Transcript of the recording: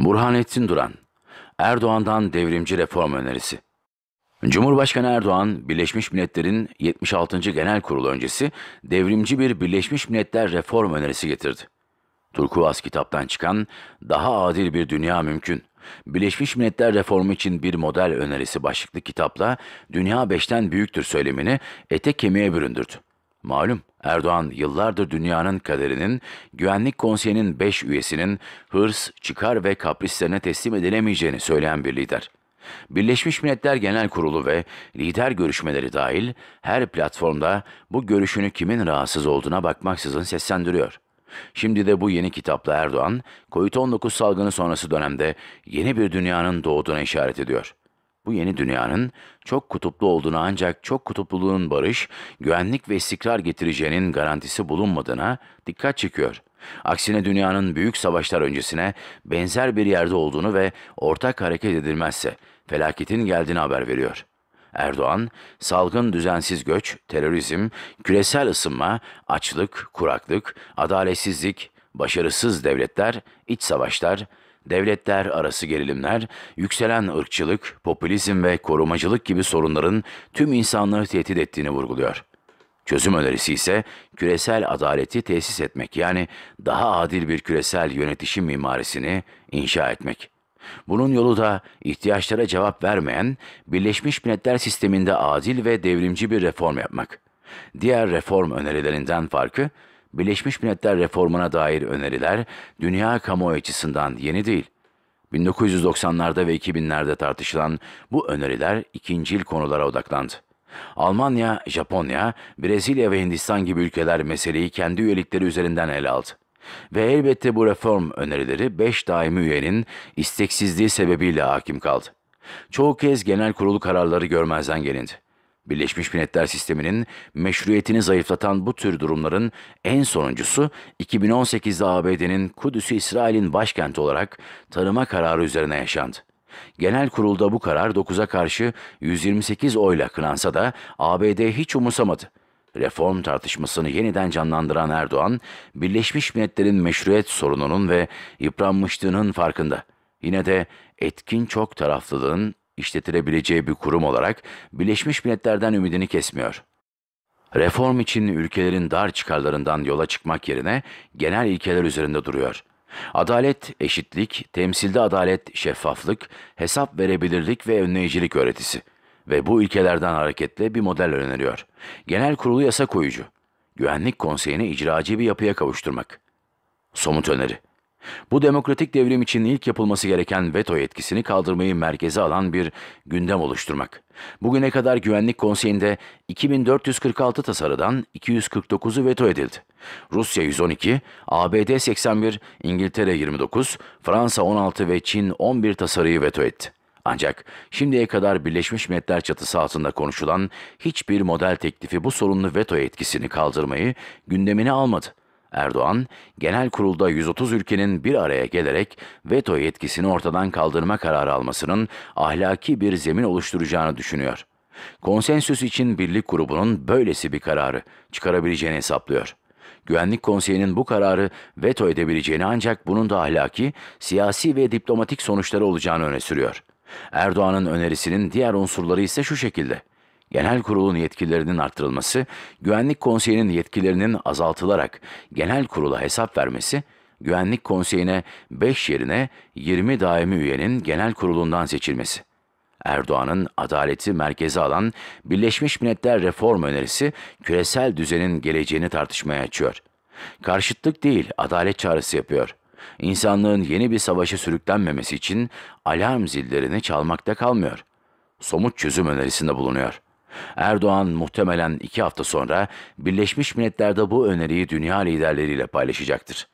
Burhanettin Duran, Erdoğan'dan devrimci reform önerisi. Cumhurbaşkanı Erdoğan, Birleşmiş Milletler'in 76. Genel Kurulu öncesi devrimci bir Birleşmiş Milletler reform önerisi getirdi. Turkuaz kitaptan çıkan Daha Adil Bir Dünya Mümkün, Birleşmiş Milletler Reformu için bir model önerisi başlıklı kitapla Dünya Beşten Büyüktür söylemini ete kemiğe büründürdü. Malum, Erdoğan yıllardır dünyanın kaderinin, Güvenlik Konseyi'nin 5 üyesinin hırs, çıkar ve kaprislerine teslim edilemeyeceğini söyleyen bir lider. Birleşmiş Milletler Genel Kurulu ve lider görüşmeleri dahil her platformda bu görüşünü kimin rahatsız olduğuna bakmaksızın seslendiriyor. Şimdi de bu yeni kitapla Erdoğan, COVID-19 salgını sonrası dönemde yeni bir dünyanın doğduğuna işaret ediyor. Bu yeni dünyanın çok kutuplu olduğunu ancak çok kutupluluğun barış, güvenlik ve istikrar getireceğinin garantisi bulunmadığına dikkat çekiyor. Aksine dünyanın büyük savaşlar öncesine benzer bir yerde olduğunu ve ortak hareket edilmezse felaketin geldiğini haber veriyor. Erdoğan, salgın düzensiz göç, terörizm, küresel ısınma, açlık, kuraklık, adaletsizlik, başarısız devletler, iç savaşlar, Devletler arası gerilimler, yükselen ırkçılık, popülizm ve korumacılık gibi sorunların tüm insanlığı tehdit ettiğini vurguluyor. Çözüm önerisi ise küresel adaleti tesis etmek yani daha adil bir küresel yönetişim mimarisini inşa etmek. Bunun yolu da ihtiyaçlara cevap vermeyen Birleşmiş Milletler sisteminde adil ve devrimci bir reform yapmak. Diğer reform önerilerinden farkı Birleşmiş Milletler reformuna dair öneriler dünya kamuoyu açısından yeni değil. 1990'larda ve 2000'lerde tartışılan bu öneriler ikincil konulara odaklandı. Almanya, Japonya, Brezilya ve Hindistan gibi ülkeler meseleyi kendi üyelikleri üzerinden ele aldı. Ve elbette bu reform önerileri 5 daimi üyenin isteksizliği sebebiyle hakim kaldı. Çoğu kez genel kurulu kararları görmezden gelindi. Birleşmiş Milletler sisteminin meşruiyetini zayıflatan bu tür durumların en sonuncusu 2018'de ABD'nin Kudüs'ü İsrail'in başkenti olarak tanıma kararı üzerine yaşandı. Genel kurulda bu karar 9'a karşı 128 oyla kınansa da ABD hiç umursamadı. Reform tartışmasını yeniden canlandıran Erdoğan, Birleşmiş Milletler'in meşruiyet sorununun ve yıpranmışlığının farkında. Yine de etkin çok taraflılığın işletilebileceği bir kurum olarak Birleşmiş Milletler'den ümidini kesmiyor. Reform için ülkelerin dar çıkarlarından yola çıkmak yerine genel ilkeler üzerinde duruyor. Adalet, eşitlik, temsilde adalet, şeffaflık, hesap verebilirlik ve önleyicilik öğretisi ve bu ilkelerden hareketle bir model öneriyor. Genel kurulu yasa koyucu, güvenlik konseyini icracı bir yapıya kavuşturmak. Somut öneri. Bu demokratik devrim için ilk yapılması gereken veto yetkisini kaldırmayı merkeze alan bir gündem oluşturmak. Bugüne kadar Güvenlik Konseyi'nde 2446 tasarıdan 249'u veto edildi. Rusya 112, ABD 81, İngiltere 29, Fransa 16 ve Çin 11 tasarıyı veto etti. Ancak şimdiye kadar Birleşmiş Milletler çatısı altında konuşulan hiçbir model teklifi bu sorunlu veto etkisini kaldırmayı gündemine almadı. Erdoğan, genel kurulda 130 ülkenin bir araya gelerek veto yetkisini ortadan kaldırma kararı almasının ahlaki bir zemin oluşturacağını düşünüyor. Konsensüs için birlik grubunun böylesi bir kararı çıkarabileceğini hesaplıyor. Güvenlik Konseyi'nin bu kararı veto edebileceğini ancak bunun da ahlaki, siyasi ve diplomatik sonuçları olacağını öne sürüyor. Erdoğan'ın önerisinin diğer unsurları ise şu şekilde. Genel Kurul'un yetkilerinin artırılması, Güvenlik Konseyi'nin yetkilerinin azaltılarak Genel Kurul'a hesap vermesi, Güvenlik Konseyi'ne 5 yerine 20 daimi üyenin Genel Kurulundan seçilmesi. Erdoğan'ın adaleti merkeze alan Birleşmiş Milletler reform önerisi küresel düzenin geleceğini tartışmaya açıyor. Karşıtlık değil, adalet çağrısı yapıyor. İnsanlığın yeni bir savaşa sürüklenmemesi için alarm zillerini çalmakta kalmıyor. Somut çözüm önerisinde bulunuyor.'' Erdoğan muhtemelen iki hafta sonra Birleşmiş Milletler'de bu öneriyi dünya liderleriyle paylaşacaktır.